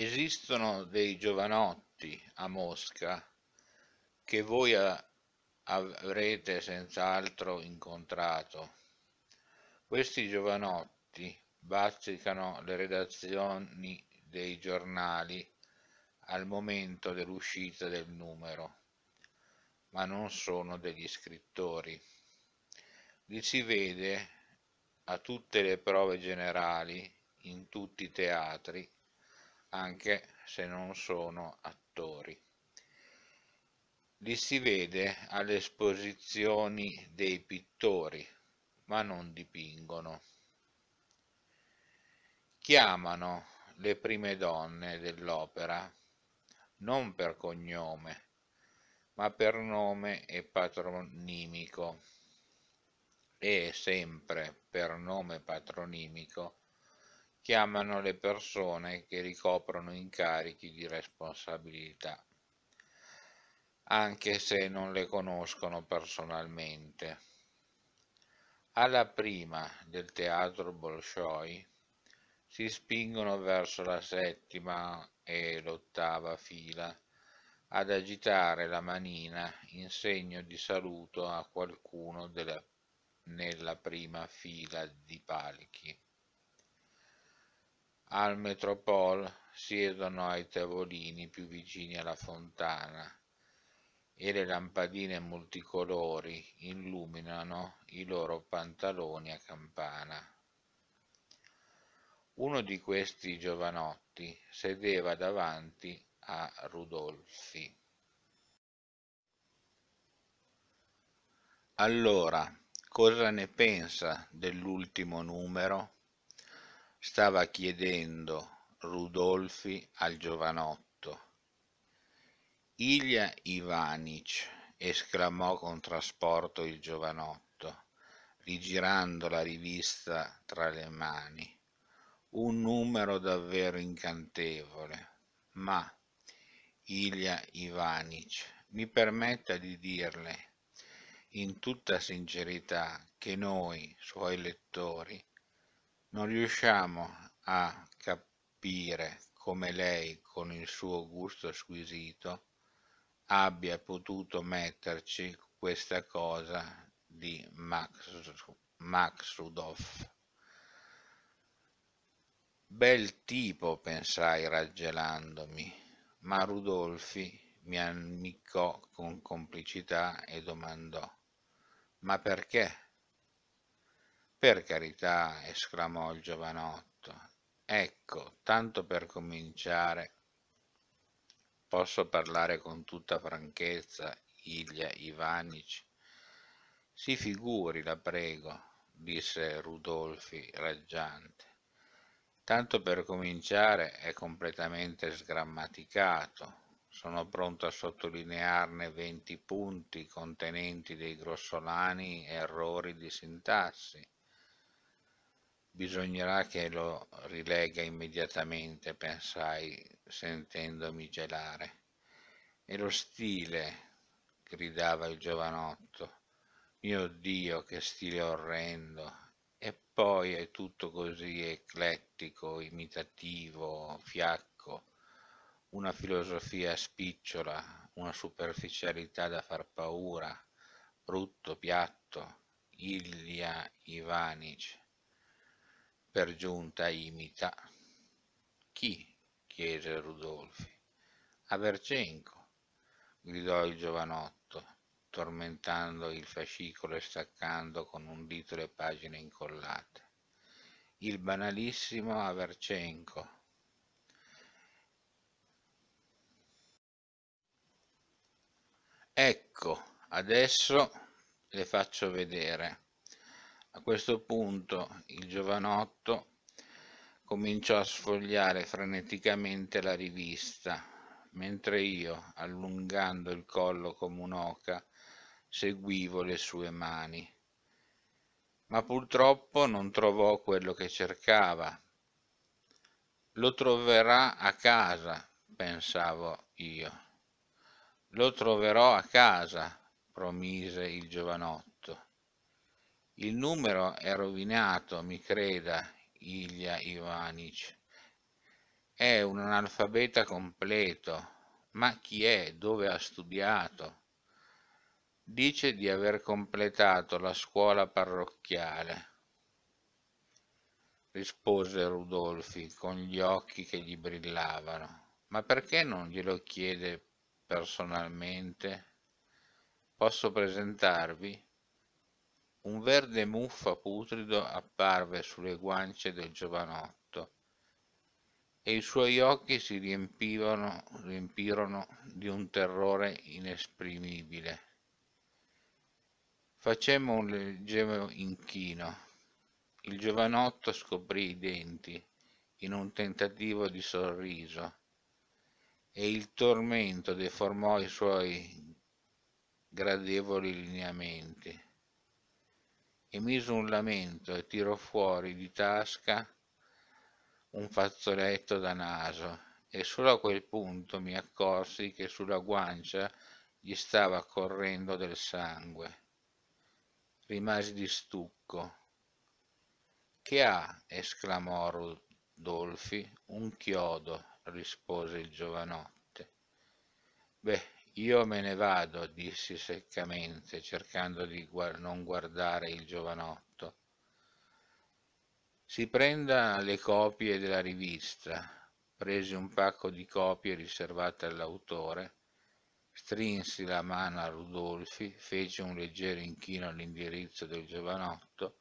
Esistono dei giovanotti a Mosca che voi avrete senz'altro incontrato. Questi giovanotti bazzicano le redazioni dei giornali al momento dell'uscita del numero, ma non sono degli scrittori. Li si vede a tutte le prove generali, in tutti i teatri, anche se non sono attori. Li si vede alle esposizioni dei pittori, ma non dipingono. Chiamano le prime donne dell'opera non per cognome, ma per nome e patronimico e sempre per nome patronimico chiamano le persone che ricoprono incarichi di responsabilità, anche se non le conoscono personalmente. Alla prima del teatro Bolshoi si spingono verso la settima e l'ottava fila ad agitare la manina in segno di saluto a qualcuno della, nella prima fila di palchi. Al Metropol siedono ai tavolini più vicini alla fontana e le lampadine multicolori illuminano i loro pantaloni a campana. Uno di questi giovanotti sedeva davanti a Rudolfi. Allora, cosa ne pensa dell'ultimo numero? stava chiedendo Rudolfi al giovanotto. Ilja Ivanic, esclamò con trasporto il giovanotto, rigirando la rivista tra le mani. Un numero davvero incantevole. Ma, Ilja Ivanic, mi permetta di dirle in tutta sincerità che noi, suoi lettori, non riusciamo a capire come lei, con il suo gusto squisito, abbia potuto metterci questa cosa di Max, Max Rudolph. Bel tipo, pensai raggelandomi, ma Rudolfi mi ammiccò con complicità e domandò: Ma perché? Per carità, esclamò il giovanotto. Ecco, tanto per cominciare. Posso parlare con tutta franchezza, Ilia Ivanici? Si figuri, la prego, disse Rudolfi, raggiante. Tanto per cominciare è completamente sgrammaticato. Sono pronto a sottolinearne 20 punti contenenti dei grossolani errori di sintassi Bisognerà che lo rilegga immediatamente, pensai, sentendomi gelare. E lo stile, gridava il giovanotto. Mio Dio, che stile orrendo! E poi è tutto così eclettico, imitativo, fiacco, una filosofia spicciola, una superficialità da far paura, brutto, piatto, Illia Ivanic. Per giunta imita. Chi? chiese Rudolfi. Avercenco, gridò il giovanotto, tormentando il fascicolo e staccando con un dito le pagine incollate. Il banalissimo Avercenco. Ecco, adesso le faccio vedere. A questo punto il giovanotto cominciò a sfogliare freneticamente la rivista, mentre io, allungando il collo come un'oca, seguivo le sue mani. Ma purtroppo non trovò quello che cercava. Lo troverà a casa, pensavo io. Lo troverò a casa, promise il giovanotto. Il numero è rovinato, mi creda, Ilya Ivanic. È un analfabeta completo, ma chi è? Dove ha studiato? Dice di aver completato la scuola parrocchiale. Rispose Rudolfi con gli occhi che gli brillavano. Ma perché non glielo chiede personalmente? Posso presentarvi? un verde muffa putrido apparve sulle guance del giovanotto e i suoi occhi si riempivano, riempirono di un terrore inesprimibile. Facemmo un leggero inchino. Il giovanotto scoprì i denti in un tentativo di sorriso e il tormento deformò i suoi gradevoli lineamenti emise un lamento e tirò fuori di tasca un fazzoletto da naso e solo a quel punto mi accorsi che sulla guancia gli stava correndo del sangue. Rimasi di stucco. Che ha? esclamò Rodolfi. Un chiodo, rispose il giovanotte. Beh, io me ne vado, dissi seccamente, cercando di gu- non guardare il giovanotto. Si prenda le copie della rivista. Presi un pacco di copie riservate all'autore, strinsi la mano a Rudolfi, fece un leggero inchino all'indirizzo del giovanotto,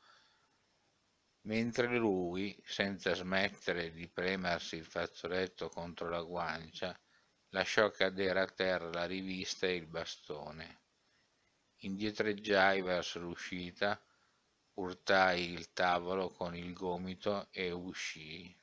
mentre lui, senza smettere di premersi il fazzoletto contro la guancia, lasciò cadere a terra la rivista e il bastone. Indietreggiai verso l'uscita, urtai il tavolo con il gomito e uscii.